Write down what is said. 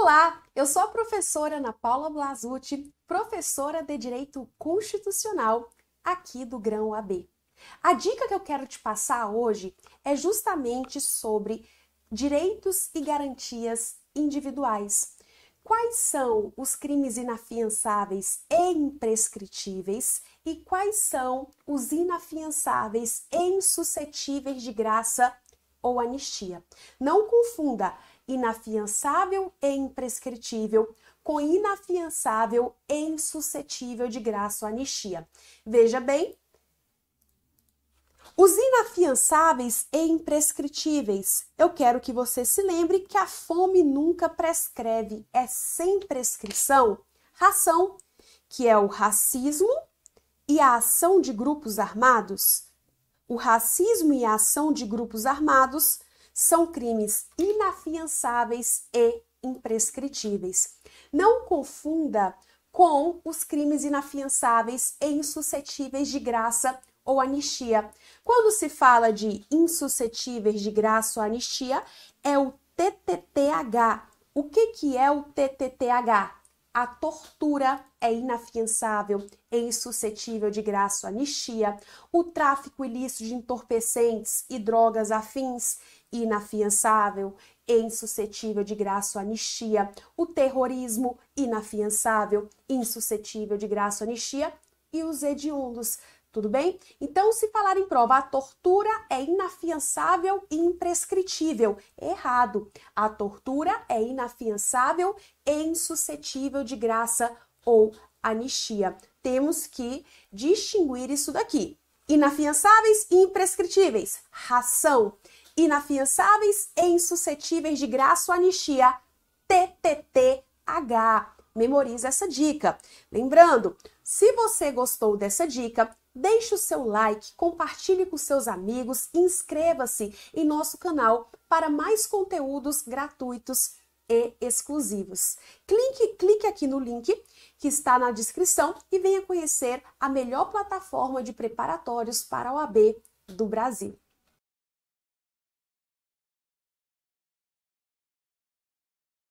Olá, eu sou a professora Ana Paula Blasucci, professora de Direito Constitucional aqui do Grão AB. A dica que eu quero te passar hoje é justamente sobre direitos e garantias individuais. Quais são os crimes inafiançáveis e imprescritíveis e quais são os inafiançáveis e insuscetíveis de graça ou anistia? Não confunda inafiançável e imprescritível, com inafiançável e insuscetível de graça ou anistia. Veja bem, os inafiançáveis e imprescritíveis. Eu quero que você se lembre que a fome nunca prescreve, é sem prescrição. Ração, que é o racismo e a ação de grupos armados. O racismo e a ação de grupos armados são crimes inafiançáveis e imprescritíveis. Não confunda com os crimes inafiançáveis e insuscetíveis de graça ou anistia. Quando se fala de insuscetíveis de graça ou anistia, é o TTTH. O que, que é o TTTH? A tortura é inafiançável, é insuscetível de graça anistia. O tráfico ilícito de entorpecentes e drogas afins, inafiançável, é insuscetível de graça anistia. O terrorismo, inafiançável, insuscetível de graça anistia. E os hediondos tudo bem? Então, se falar em prova, a tortura é inafiançável e imprescritível. Errado. A tortura é inafiançável e insuscetível de graça ou anistia. Temos que distinguir isso daqui. Inafiançáveis e imprescritíveis. Ração. Inafiançáveis e insuscetíveis de graça ou anistia. TTTH. Memorize essa dica. Lembrando, se você gostou dessa dica, deixe o seu like, compartilhe com seus amigos, inscreva-se em nosso canal para mais conteúdos gratuitos e exclusivos. Clique, clique aqui no link que está na descrição e venha conhecer a melhor plataforma de preparatórios para a OAB do Brasil.